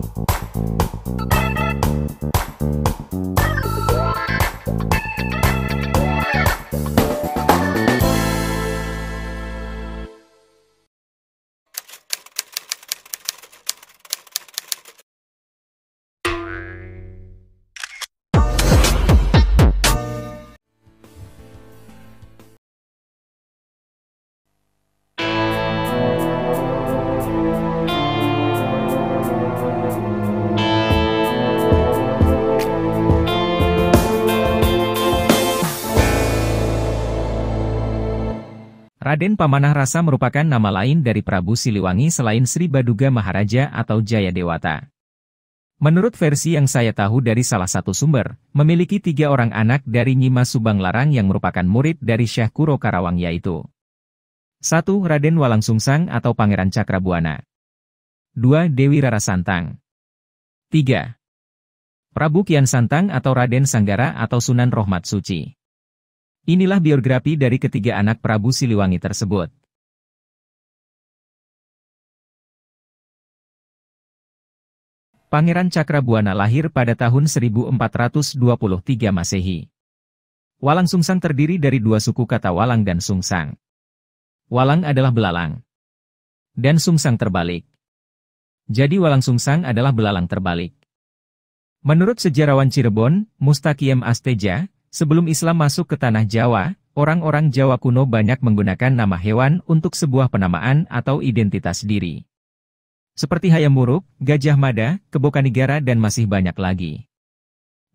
Thank Raden Pamanah Rasa merupakan nama lain dari Prabu Siliwangi selain Sri Baduga Maharaja atau Jaya Dewata. Menurut versi yang saya tahu dari salah satu sumber, memiliki tiga orang anak dari Nyima Subang Larang yang merupakan murid dari Syekh Kuro Karawang yaitu 1. Raden Walang Sungsang atau Pangeran Cakrabuana 2. Dewi Rara Santang 3. Prabu Kian Santang atau Raden Sanggara atau Sunan Rohmat Suci Inilah biografi dari ketiga anak Prabu Siliwangi tersebut. Pangeran Cakrabuana lahir pada tahun 1423 Masehi. Walang Sungsang terdiri dari dua suku kata Walang dan Sungsang. Walang adalah belalang. Dan Sungsang terbalik. Jadi Walang Sungsang adalah belalang terbalik. Menurut sejarawan Cirebon, Mustakiem Asteja, Sebelum Islam masuk ke tanah Jawa, orang-orang Jawa kuno banyak menggunakan nama hewan untuk sebuah penamaan atau identitas diri. Seperti Hayam Wuruk, Gajah Mada, Kebokanigara dan masih banyak lagi.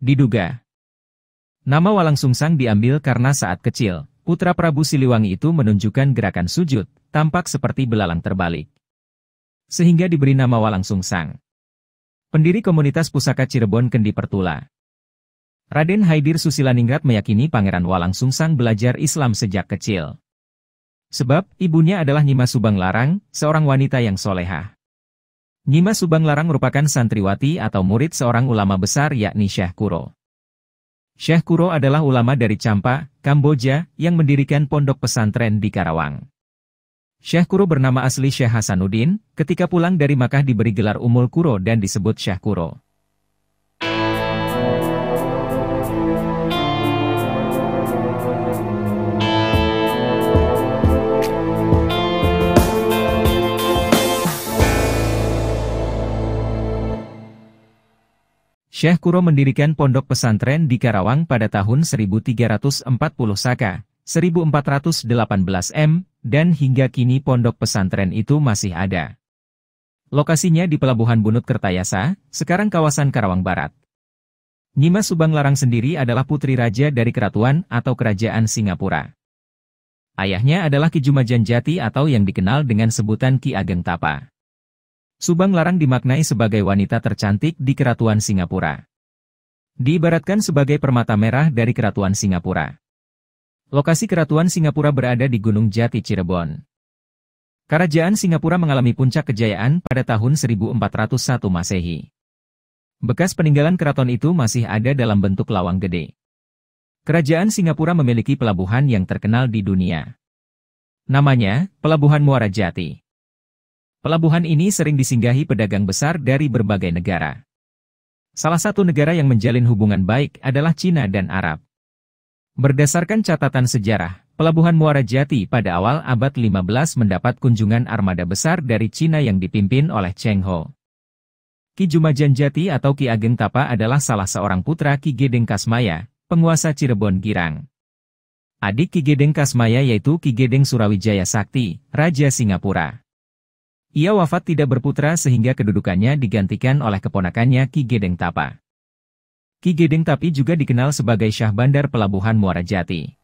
Diduga. Nama Walang Sungsang diambil karena saat kecil, putra Prabu Siliwangi itu menunjukkan gerakan sujud, tampak seperti belalang terbalik. Sehingga diberi nama Walang Sungsang. Pendiri komunitas pusaka Cirebon Kendi Pertula. Raden Haidir Susilaningrat meyakini Pangeran Walang Sungsang belajar Islam sejak kecil. Sebab, ibunya adalah Nyimas Subang Larang, seorang wanita yang solehah. Nyimas Subang Larang merupakan santriwati atau murid seorang ulama besar yakni Syekh Kuro. Syekh Kuro adalah ulama dari Campa, Kamboja, yang mendirikan pondok pesantren di Karawang. Syekh Kuro bernama asli Syekh Hasanuddin, ketika pulang dari Makkah diberi gelar Umul Kuro dan disebut Syekh Kuro. Syekh Kuro mendirikan pondok pesantren di Karawang pada tahun 1340 Saka, 1418 M, dan hingga kini pondok pesantren itu masih ada. Lokasinya di Pelabuhan Bunut Kertayasa, sekarang kawasan Karawang Barat. Nyimas Subang Larang sendiri adalah putri raja dari Keratuan atau Kerajaan Singapura. Ayahnya adalah Ki Jumajan Jati atau yang dikenal dengan sebutan Ki Ageng Tapa. Subang Larang dimaknai sebagai wanita tercantik di Keratuan Singapura. Diibaratkan sebagai permata merah dari Keratuan Singapura. Lokasi Keratuan Singapura berada di Gunung Jati Cirebon. Kerajaan Singapura mengalami puncak kejayaan pada tahun 1401 Masehi. Bekas peninggalan keraton itu masih ada dalam bentuk lawang gede. Kerajaan Singapura memiliki pelabuhan yang terkenal di dunia. Namanya, Pelabuhan Muara Jati. Pelabuhan ini sering disinggahi pedagang besar dari berbagai negara. Salah satu negara yang menjalin hubungan baik adalah Cina dan Arab. Berdasarkan catatan sejarah, Pelabuhan Muara Jati pada awal abad 15 mendapat kunjungan armada besar dari Cina yang dipimpin oleh Cheng Ho. Ki Jumajan Jati atau Ki Ageng Tapa adalah salah seorang putra Ki Gedeng Kasmaya, penguasa Cirebon Girang. Adik Ki Gedeng Kasmaya yaitu Ki Gedeng Surawijaya Sakti, Raja Singapura. Ia wafat tidak berputra sehingga kedudukannya digantikan oleh keponakannya Ki Gedeng Tapa. Ki Gedeng Tapi juga dikenal sebagai Syah Bandar Pelabuhan Muara Jati.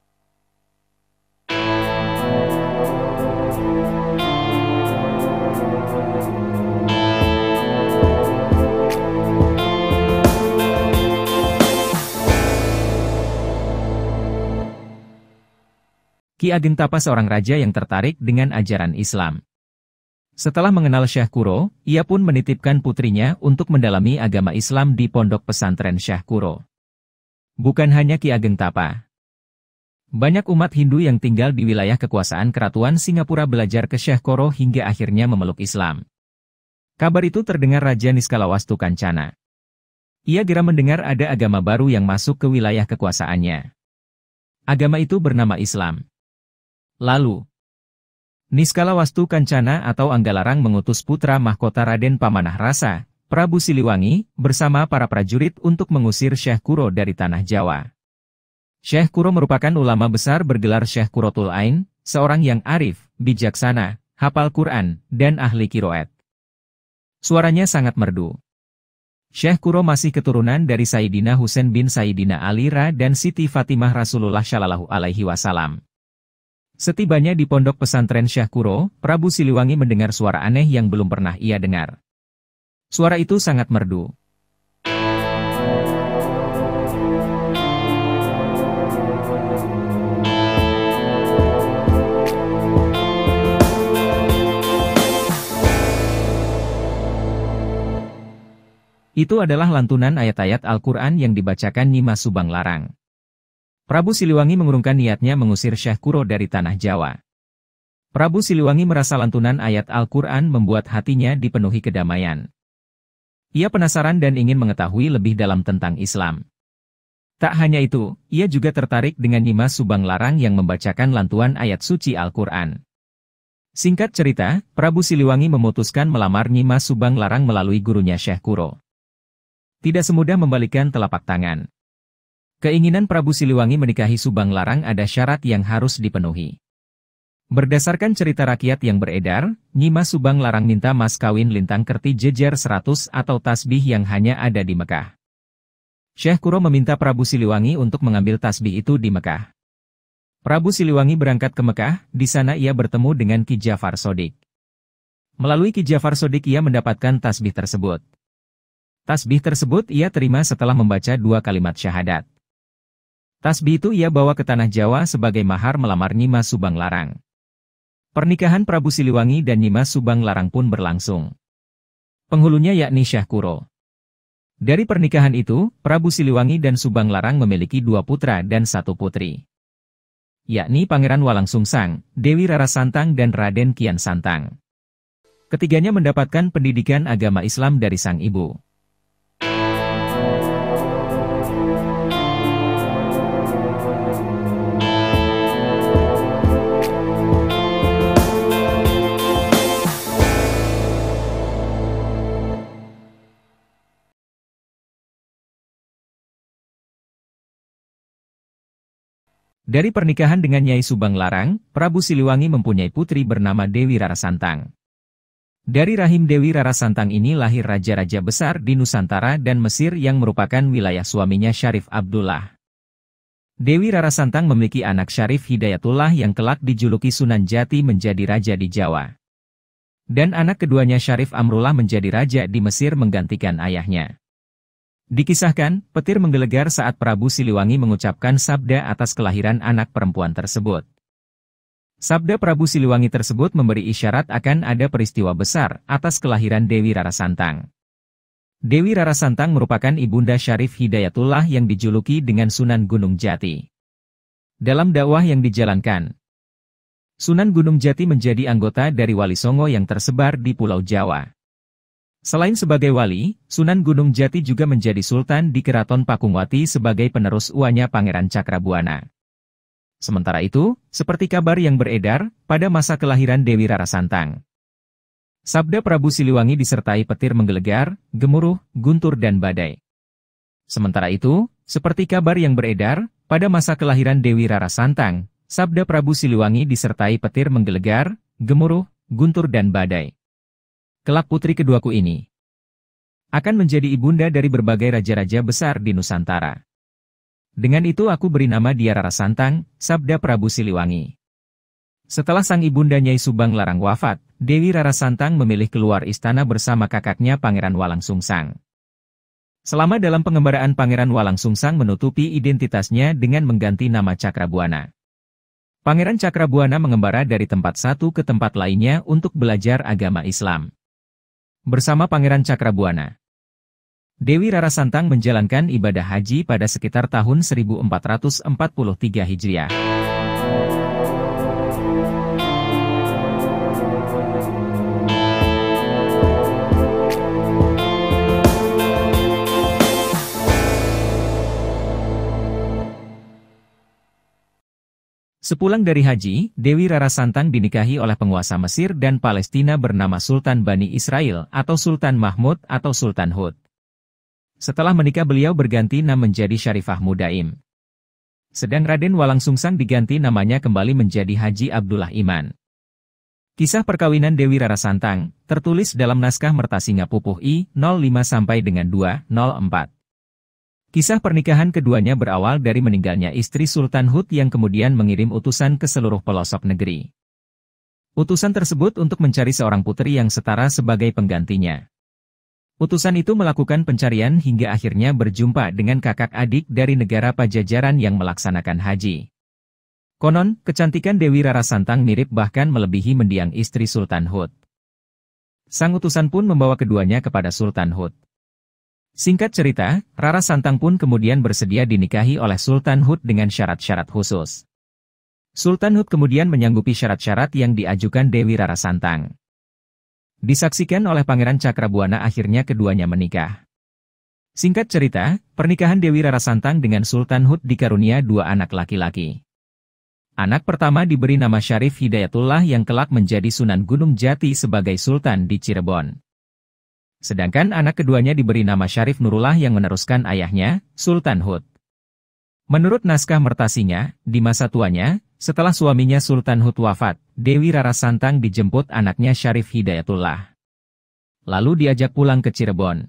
Ki Ageng Tapa seorang raja yang tertarik dengan ajaran Islam. Setelah mengenal Syekh Kuro, ia pun menitipkan putrinya untuk mendalami agama Islam di pondok pesantren Syekh Kuro. Bukan hanya Ki Ageng Tapa. Banyak umat Hindu yang tinggal di wilayah kekuasaan Keratuan Singapura belajar ke Syekh Kuro hingga akhirnya memeluk Islam. Kabar itu terdengar Raja Niskalawastu Kancana. Ia gera mendengar ada agama baru yang masuk ke wilayah kekuasaannya. Agama itu bernama Islam. Lalu, Niskala Wastu Kancana atau Anggalarang mengutus putra mahkota Raden Pamanah Rasa, Prabu Siliwangi, bersama para prajurit untuk mengusir Syekh Kuro dari Tanah Jawa. Syekh Kuro merupakan ulama besar bergelar Syekh Kurotul Ain, seorang yang arif, bijaksana, hafal Quran, dan ahli kiroet. Suaranya sangat merdu. Syekh Kuro masih keturunan dari Sayyidina Husain bin Sayyidina Alira dan Siti Fatimah Rasulullah Shallallahu Alaihi Wasallam. Setibanya di pondok pesantren Syahkuro, Prabu Siliwangi mendengar suara aneh yang belum pernah ia dengar. Suara itu sangat merdu. Itu adalah lantunan ayat-ayat Al-Quran yang dibacakan Nyimas Subang Larang. Prabu Siliwangi mengurungkan niatnya mengusir Syekh Kuro dari tanah Jawa. Prabu Siliwangi merasa lantunan ayat Al-Quran membuat hatinya dipenuhi kedamaian. Ia penasaran dan ingin mengetahui lebih dalam tentang Islam. Tak hanya itu, ia juga tertarik dengan Nyimas Subang Larang yang membacakan lantuan ayat suci Al-Quran. Singkat cerita, Prabu Siliwangi memutuskan melamar Nyimas Subang Larang melalui gurunya Syekh Kuro. Tidak semudah membalikan telapak tangan. Keinginan Prabu Siliwangi menikahi Subang Larang ada syarat yang harus dipenuhi. Berdasarkan cerita rakyat yang beredar, Nyimas Subang Larang minta mas kawin lintang kerti jejer 100 atau tasbih yang hanya ada di Mekah. Syekh Kuro meminta Prabu Siliwangi untuk mengambil tasbih itu di Mekah. Prabu Siliwangi berangkat ke Mekah, di sana ia bertemu dengan Ki Jafar Sodik. Melalui Ki Jafar Sodik ia mendapatkan tasbih tersebut. Tasbih tersebut ia terima setelah membaca dua kalimat syahadat. Tasbih itu ia bawa ke Tanah Jawa sebagai mahar melamar Nyimas Subang Larang. Pernikahan Prabu Siliwangi dan Nyimas Subang Larang pun berlangsung. Penghulunya yakni Syah Kuro. Dari pernikahan itu, Prabu Siliwangi dan Subang Larang memiliki dua putra dan satu putri. Yakni Pangeran Walang Sungsang, Dewi Rara Santang dan Raden Kian Santang. Ketiganya mendapatkan pendidikan agama Islam dari sang ibu. Dari pernikahan dengan Nyai Subang Larang, Prabu Siliwangi mempunyai putri bernama Dewi Rarasantang. Dari rahim Dewi Rarasantang ini lahir raja-raja besar di Nusantara dan Mesir yang merupakan wilayah suaminya Syarif Abdullah. Dewi Rarasantang memiliki anak Syarif Hidayatullah yang kelak dijuluki Sunan Jati menjadi raja di Jawa. Dan anak keduanya Syarif Amrullah menjadi raja di Mesir menggantikan ayahnya. Dikisahkan, petir menggelegar saat Prabu Siliwangi mengucapkan sabda atas kelahiran anak perempuan tersebut. Sabda Prabu Siliwangi tersebut memberi isyarat akan ada peristiwa besar atas kelahiran Dewi Rara Santang. Dewi Rara Santang merupakan ibunda Syarif Hidayatullah yang dijuluki dengan Sunan Gunung Jati. Dalam dakwah yang dijalankan, Sunan Gunung Jati menjadi anggota dari Wali Songo yang tersebar di Pulau Jawa. Selain sebagai wali, Sunan Gunung Jati juga menjadi sultan di Keraton Pakungwati sebagai penerus uanya Pangeran Cakrabuana. Sementara itu, seperti kabar yang beredar, pada masa kelahiran Dewi Rara Santang, Sabda Prabu Siliwangi disertai petir menggelegar, gemuruh, guntur dan badai. Sementara itu, seperti kabar yang beredar, pada masa kelahiran Dewi Rara Santang, Sabda Prabu Siliwangi disertai petir menggelegar, gemuruh, guntur dan badai kelak putri keduaku ini akan menjadi ibunda dari berbagai raja-raja besar di Nusantara. Dengan itu aku beri nama dia Rara Santang, Sabda Prabu Siliwangi. Setelah sang ibunda Nyai Subang Larang wafat, Dewi Rara Santang memilih keluar istana bersama kakaknya Pangeran Walang Sungsang. Selama dalam pengembaraan Pangeran Walang Sungsang menutupi identitasnya dengan mengganti nama Cakrabuana. Pangeran Cakrabuana mengembara dari tempat satu ke tempat lainnya untuk belajar agama Islam bersama Pangeran Cakrabuana. Dewi Rara Santang menjalankan ibadah haji pada sekitar tahun 1443 Hijriah. Sepulang dari haji, Dewi Rara Santang dinikahi oleh penguasa Mesir dan Palestina bernama Sultan Bani Israel atau Sultan Mahmud atau Sultan Hud. Setelah menikah beliau berganti nama menjadi Syarifah Mudaim. Sedang Raden Walang Sungsang diganti namanya kembali menjadi Haji Abdullah Iman. Kisah perkawinan Dewi Rara Santang tertulis dalam naskah Merta Singapupuh I 05 sampai dengan 204. Kisah pernikahan keduanya berawal dari meninggalnya istri Sultan Hud yang kemudian mengirim utusan ke seluruh pelosok negeri. Utusan tersebut untuk mencari seorang putri yang setara sebagai penggantinya. Utusan itu melakukan pencarian hingga akhirnya berjumpa dengan kakak adik dari negara pajajaran yang melaksanakan haji. Konon, kecantikan Dewi Rara Santang mirip bahkan melebihi mendiang istri Sultan Hud. Sang utusan pun membawa keduanya kepada Sultan Hud. Singkat cerita, Rara Santang pun kemudian bersedia dinikahi oleh Sultan Hud dengan syarat-syarat khusus. Sultan Hud kemudian menyanggupi syarat-syarat yang diajukan Dewi Rara Santang. Disaksikan oleh Pangeran Cakrabuana akhirnya keduanya menikah. Singkat cerita, pernikahan Dewi Rara Santang dengan Sultan Hud dikarunia dua anak laki-laki. Anak pertama diberi nama Syarif Hidayatullah yang kelak menjadi Sunan Gunung Jati sebagai Sultan di Cirebon. Sedangkan anak keduanya diberi nama Syarif Nurullah yang meneruskan ayahnya, Sultan Hud. Menurut naskah mertasinya, di masa tuanya, setelah suaminya Sultan Hud wafat, Dewi Rara Santang dijemput anaknya Syarif Hidayatullah. Lalu diajak pulang ke Cirebon.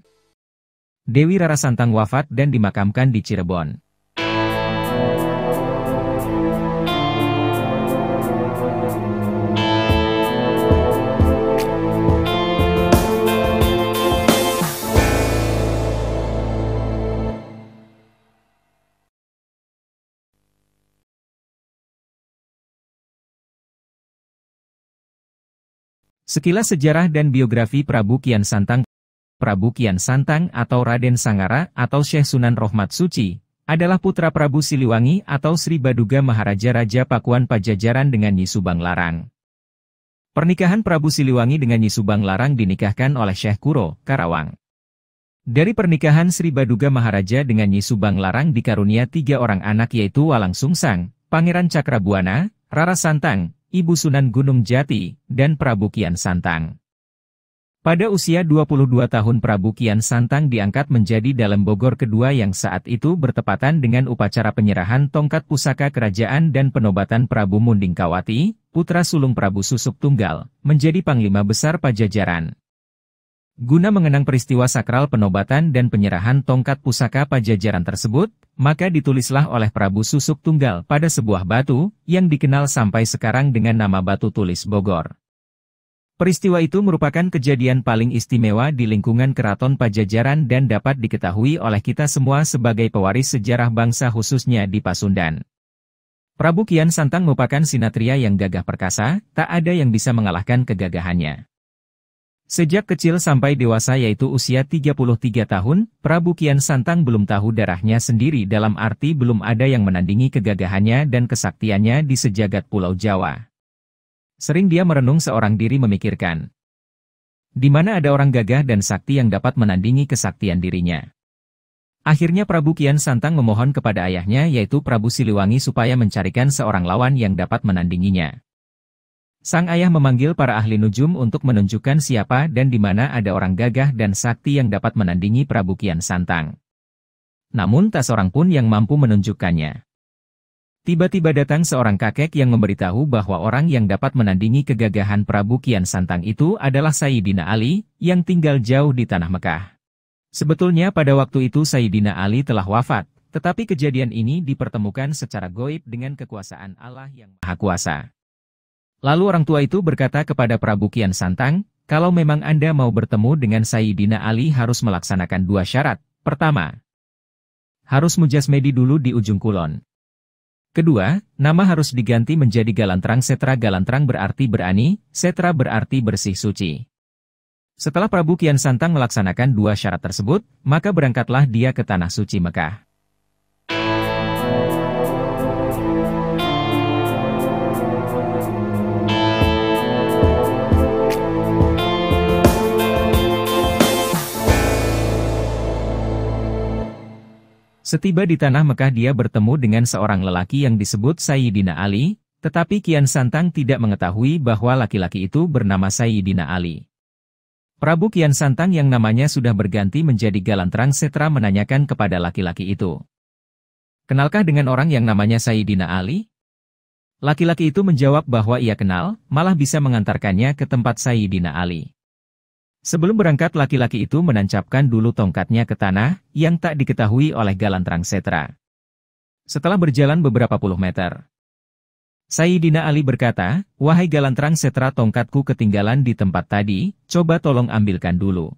Dewi Rara Santang wafat dan dimakamkan di Cirebon. Sekilas sejarah dan biografi Prabu Kian Santang Prabu Kian Santang atau Raden Sangara atau Syekh Sunan Rohmat Suci, adalah putra Prabu Siliwangi atau Sri Baduga Maharaja Raja Pakuan Pajajaran dengan Nyi Subang Larang. Pernikahan Prabu Siliwangi dengan Nyi Subang Larang dinikahkan oleh Syekh Kuro, Karawang. Dari pernikahan Sri Baduga Maharaja dengan Nyi Subang Larang dikarunia tiga orang anak yaitu Walang Sungsang, Pangeran Cakrabuana, Rara Santang, Ibu Sunan Gunung Jati, dan Prabu Kian Santang. Pada usia 22 tahun Prabu Kian Santang diangkat menjadi dalam Bogor kedua yang saat itu bertepatan dengan upacara penyerahan tongkat pusaka kerajaan dan penobatan Prabu Mundingkawati, putra sulung Prabu Susuk Tunggal, menjadi Panglima Besar Pajajaran. Guna mengenang peristiwa sakral penobatan dan penyerahan tongkat pusaka pajajaran tersebut, maka ditulislah oleh Prabu Susuk Tunggal pada sebuah batu, yang dikenal sampai sekarang dengan nama Batu Tulis Bogor. Peristiwa itu merupakan kejadian paling istimewa di lingkungan keraton pajajaran dan dapat diketahui oleh kita semua sebagai pewaris sejarah bangsa khususnya di Pasundan. Prabu Kian Santang merupakan sinatria yang gagah perkasa, tak ada yang bisa mengalahkan kegagahannya. Sejak kecil sampai dewasa yaitu usia 33 tahun, Prabu Kian Santang belum tahu darahnya sendiri dalam arti belum ada yang menandingi kegagahannya dan kesaktiannya di sejagat Pulau Jawa. Sering dia merenung seorang diri memikirkan, di mana ada orang gagah dan sakti yang dapat menandingi kesaktian dirinya. Akhirnya Prabu Kian Santang memohon kepada ayahnya yaitu Prabu Siliwangi supaya mencarikan seorang lawan yang dapat menandinginya. Sang ayah memanggil para ahli nujum untuk menunjukkan siapa dan di mana ada orang gagah dan sakti yang dapat menandingi Prabu Kian Santang. Namun tak seorang pun yang mampu menunjukkannya. Tiba-tiba datang seorang kakek yang memberitahu bahwa orang yang dapat menandingi kegagahan Prabu Kian Santang itu adalah Sayyidina Ali, yang tinggal jauh di Tanah Mekah. Sebetulnya pada waktu itu Sayyidina Ali telah wafat, tetapi kejadian ini dipertemukan secara goib dengan kekuasaan Allah yang Maha Kuasa. Lalu orang tua itu berkata kepada Prabu Kian Santang, kalau memang Anda mau bertemu dengan Sayyidina Ali harus melaksanakan dua syarat. Pertama, harus mujasmedi dulu di ujung kulon. Kedua, nama harus diganti menjadi Galantrang Setra Galantrang berarti berani, Setra berarti bersih suci. Setelah Prabu Kian Santang melaksanakan dua syarat tersebut, maka berangkatlah dia ke Tanah Suci Mekah. Setiba di tanah Mekah dia bertemu dengan seorang lelaki yang disebut Sayyidina Ali, tetapi Kian Santang tidak mengetahui bahwa laki-laki itu bernama Sayyidina Ali. Prabu Kian Santang yang namanya sudah berganti menjadi Galantrang Setra menanyakan kepada laki-laki itu. Kenalkah dengan orang yang namanya Sayyidina Ali? Laki-laki itu menjawab bahwa ia kenal, malah bisa mengantarkannya ke tempat Sayyidina Ali. Sebelum berangkat laki-laki itu menancapkan dulu tongkatnya ke tanah, yang tak diketahui oleh Galantrang Setra. Setelah berjalan beberapa puluh meter, Sayyidina Ali berkata, Wahai Galantrang Setra tongkatku ketinggalan di tempat tadi, coba tolong ambilkan dulu.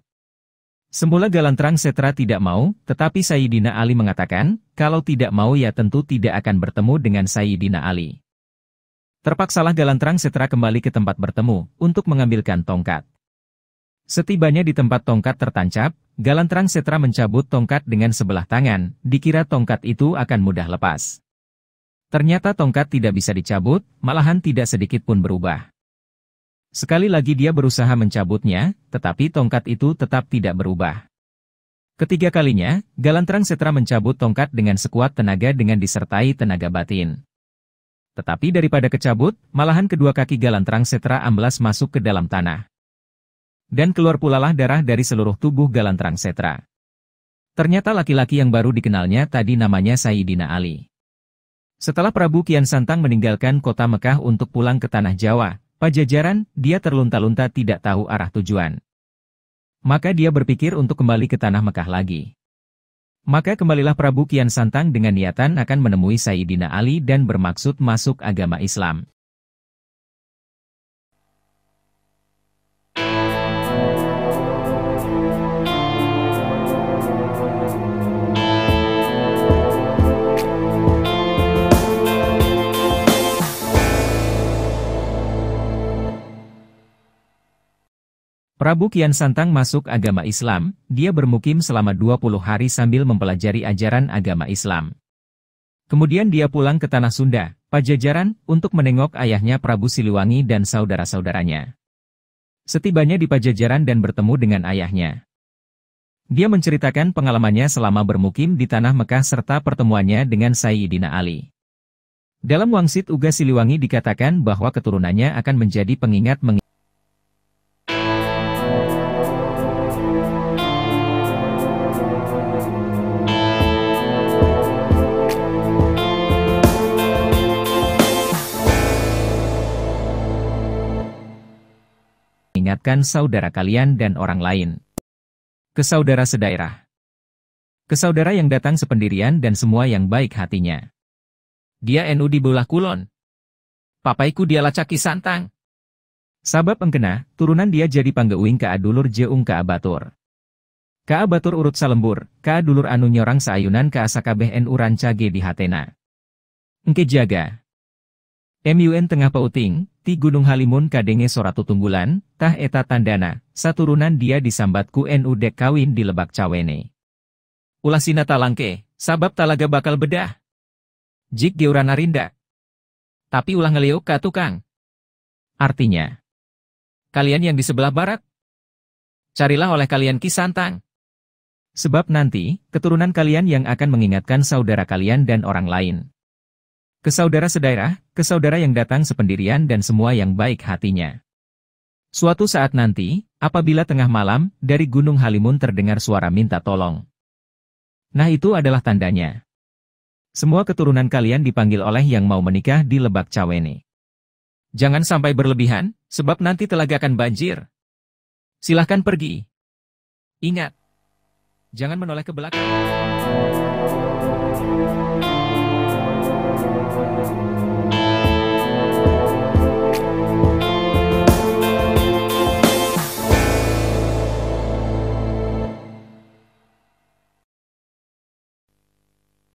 Semula Galantrang Setra tidak mau, tetapi Sayyidina Ali mengatakan, kalau tidak mau ya tentu tidak akan bertemu dengan Sayyidina Ali. Terpaksalah Galantrang Setra kembali ke tempat bertemu, untuk mengambilkan tongkat. Setibanya di tempat tongkat tertancap, Galantrang Setra mencabut tongkat dengan sebelah tangan, dikira tongkat itu akan mudah lepas. Ternyata tongkat tidak bisa dicabut, malahan tidak sedikit pun berubah. Sekali lagi dia berusaha mencabutnya, tetapi tongkat itu tetap tidak berubah. Ketiga kalinya, Galantrang Setra mencabut tongkat dengan sekuat tenaga dengan disertai tenaga batin. Tetapi daripada kecabut, malahan kedua kaki Galantrang Setra amblas masuk ke dalam tanah. Dan keluar pulalah darah dari seluruh tubuh Galantrang Setra. Ternyata laki-laki yang baru dikenalnya tadi namanya Saidina Ali. Setelah Prabu Kian Santang meninggalkan kota Mekah untuk pulang ke Tanah Jawa, Pajajaran, dia terlunta-lunta tidak tahu arah tujuan. Maka dia berpikir untuk kembali ke Tanah Mekah lagi. Maka kembalilah Prabu Kian Santang dengan niatan akan menemui Sayyidina Ali dan bermaksud masuk agama Islam. Prabu Kian Santang masuk agama Islam, dia bermukim selama 20 hari sambil mempelajari ajaran agama Islam. Kemudian dia pulang ke Tanah Sunda, Pajajaran, untuk menengok ayahnya Prabu Siliwangi dan saudara-saudaranya. Setibanya di Pajajaran dan bertemu dengan ayahnya. Dia menceritakan pengalamannya selama bermukim di Tanah Mekah serta pertemuannya dengan Sayyidina Ali. Dalam wangsit Uga Siliwangi dikatakan bahwa keturunannya akan menjadi pengingat mengingat menyelamatkan saudara kalian dan orang lain. Kesaudara sedaerah. Kesaudara yang datang sependirian dan semua yang baik hatinya. Dia NU di belah kulon. Papaiku dia caki santang. Sabab engkena, turunan dia jadi panggeuing ka adulur jeung ka abatur. Ka abatur urut salembur, ka dulur anu nyorang saayunan ka asakabeh NU rancage di hatena. Engke jaga. MUN tengah pauting, ti gunung halimun kadenge soratu tunggulan, tah eta tandana, saturunan dia disambatku NU dek kawin di lebak cawene. Ulasina talangke, sabab talaga bakal bedah. Jik Geurana Rinda. Tapi ulah ngeliuk ka tukang. Artinya, kalian yang di sebelah barat, carilah oleh kalian kisantang, Sebab nanti, keturunan kalian yang akan mengingatkan saudara kalian dan orang lain. Kesaudara sedaerah, kesaudara yang datang sependirian dan semua yang baik hatinya. Suatu saat nanti, apabila tengah malam, dari Gunung Halimun terdengar suara minta tolong. Nah itu adalah tandanya. Semua keturunan kalian dipanggil oleh yang mau menikah di Lebak Cawene. Jangan sampai berlebihan, sebab nanti telaga akan banjir. Silahkan pergi. Ingat, jangan menoleh ke belakang.